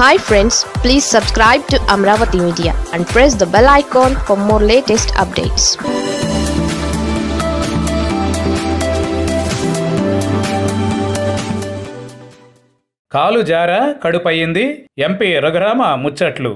hi friends please subscribe to Amaravati media and press the bell icon for more latest updates కాలు జార కడుపయ్యింది MP Raghurama ముచ్చట్లు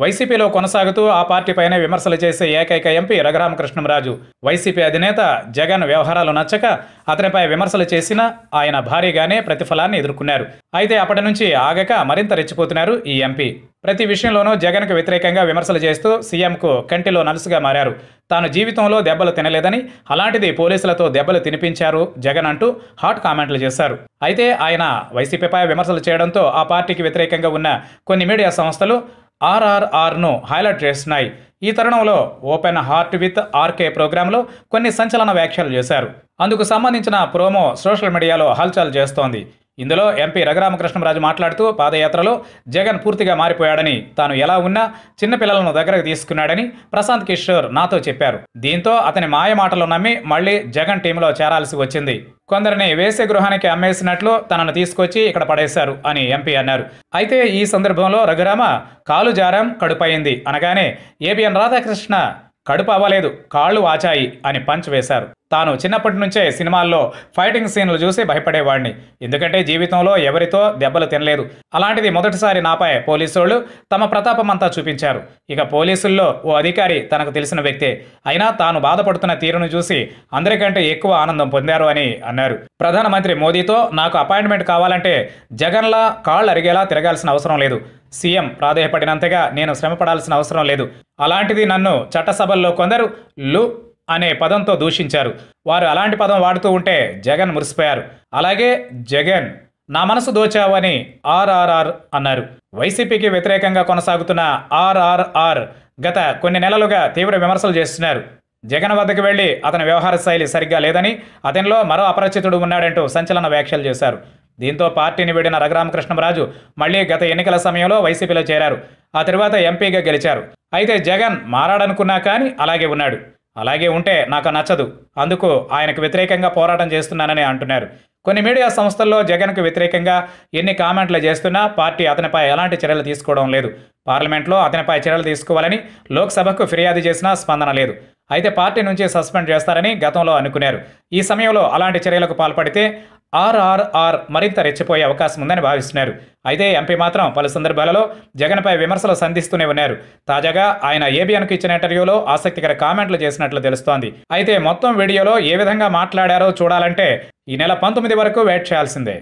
వైసీపీలో కొనసాగుతూ ఆ పార్టీపైనే విమర్శలు చేసే ఏకైక ఎంపీ రఘురామకృష్ణంరాజు వైసీపీ అధినేత జగన్ వ్యవహారాలు నచ్చక అతనిపై విమర్శలు చేసినా ఆయన భారీగానే ప్రతిఫలాన్ని ఎదుర్కొన్నారు అయితే అప్పటి నుంచి ఆగక మరింత రెచ్చిపోతున్నారు ఈ ఎంపీ ప్రతి విషయంలోనూ జగన్కు వ్యతిరేకంగా విమర్శలు చేస్తూ సీఎంకు కంటిలో నలుసుగా మారారు తాను జీవితంలో దెబ్బలు తినలేదని అలాంటిది పోలీసులతో దెబ్బలు తినిపించారు జగన్ అంటూ హాట్ కామెంట్లు చేశారు అయితే ఆయన వైసీపీపై విమర్శలు చేయడంతో ఆ పార్టీకి వ్యతిరేకంగా ఉన్న కొన్ని మీడియా సంస్థలు ఆర్ఆర్ఆర్ను హైలైట్ చేస్తున్నాయి ఈ తరుణంలో ఓపెన్ హార్ట్ విత్ ఆర్కే ప్రోగ్రాంలో కొన్ని సంచలన వ్యాఖ్యలు చేశారు అందుకు సంబంధించిన ప్రోమో సోషల్ మీడియాలో హల్చల్ చేస్తోంది ఇందులో ఎంపీ రఘురామకృష్ణరాజు మాట్లాడుతూ పాదయాత్రలో జగన్ పూర్తిగా మారిపోయాడని తాను ఎలా ఉన్నా చిన్నపిల్లలను దగ్గరకు తీసుకున్నాడని ప్రశాంత్ కిషోర్ నాతో చెప్పారు దీంతో అతని మాయ మాటలు నమ్మి మళ్లీ జగన్ టీంలో చేరాల్సి వచ్చింది కొందరిని వేసే గృహానికి అమ్మేసినట్లు తనను తీసుకొచ్చి ఇక్కడ పడేశారు అని ఎంపీ అన్నారు అయితే ఈ సందర్భంలో రఘురామ కాలు జారం కడుపయింది అనగానే ఏబిఎన్ రాధాకృష్ణ కడుపు అవ్వలేదు కాళ్ళు వాచాయి అని పంచ్ వేశారు తాను చిన్నప్పటి నుంచే సినిమాల్లో ఫైటింగ్ సీన్లు చూసి భయపడేవాడిని ఎందుకంటే జీవితంలో ఎవరితో దెబ్బలు తినలేదు అలాంటిది మొదటిసారి నాపై వాళ్ళు తమ ప్రతాపమంతా చూపించారు ఇక పోలీసుల్లో ఓ అధికారి తనకు తెలిసిన వ్యక్తే అయినా తాను బాధపడుతున్న తీరును చూసి అందరికంటే ఎక్కువ ఆనందం పొందారు అని అన్నారు ప్రధానమంత్రి మోదీతో నాకు అపాయింట్మెంట్ కావాలంటే జగన్లా కాళ్ళు అరిగేలా తిరగాల్సిన అవసరం లేదు సీఎం ప్రాధేయపడినంతగా నేను శ్రమపడాల్సిన అవసరం లేదు అలాంటిది నన్ను చట్టసభల్లో కొందరు లు అనే పదంతో దూషించారు వారు అలాంటి పదం వాడుతూ ఉంటే జగన్ మురిసిపోయారు అలాగే జగన్ నా మనసు దోచావని ఆర్ఆర్ఆర్ అన్నారు వైసీపీకి వ్యతిరేకంగా కొనసాగుతున్న ఆర్ఆర్ఆర్ గత కొన్ని నెలలుగా తీవ్ర విమర్శలు చేస్తున్నారు జగన్ వద్దకు వెళ్ళి అతని వ్యవహార శైలి సరిగ్గా లేదని అతనిలో మరో అపరిచితుడు ఉన్నాడంటూ సంచలన వ్యాఖ్యలు చేశారు దీంతో పార్టీని వీడిన రఘురామకృష్ణరాజు మళ్లీ గత ఎన్నికల సమయంలో వైసీపీలో చేరారు ఆ తర్వాత ఎంపీగా గెలిచారు అయితే జగన్ మారాడనుకున్నా కానీ అలాగే ఉన్నాడు అలాగే ఉంటే నాకు నచ్చదు అందుకు ఆయనకు వ్యతిరేకంగా పోరాటం చేస్తున్నానని అంటున్నారు కొన్ని మీడియా సంస్థల్లో జగన్కు వ్యతిరేకంగా ఎన్ని కామెంట్లు చేస్తున్నా పార్టీ అతనిపై ఎలాంటి చర్యలు తీసుకోవడం లేదు పార్లమెంట్లో అతనిపై చర్యలు తీసుకోవాలని లోక్సభకు ఫిర్యాదు చేసినా స్పందన లేదు అయితే పార్టీ నుంచి సస్పెండ్ చేస్తారని గతంలో అనుకున్నారు ఈ సమయంలో అలాంటి చర్యలకు పాల్పడితే ఆర్ఆర్ఆర్ మరింత రెచ్చిపోయే అవకాశం ఉందని భావిస్తున్నారు అయితే ఎంపీ మాత్రం పలు సందర్భాలలో జగన్పై విమర్శలు సంధిస్తూనే ఉన్నారు తాజాగా ఆయన ఏబిఎన్కు ఇచ్చిన ఇంటర్వ్యూలో ఆసక్తికర కామెంట్లు చేసినట్లు తెలుస్తోంది అయితే మొత్తం వీడియోలో ఏ విధంగా మాట్లాడారో చూడాలంటే ఈ నెల పంతొమ్మిది వరకు వెయిట్ చేయాల్సిందే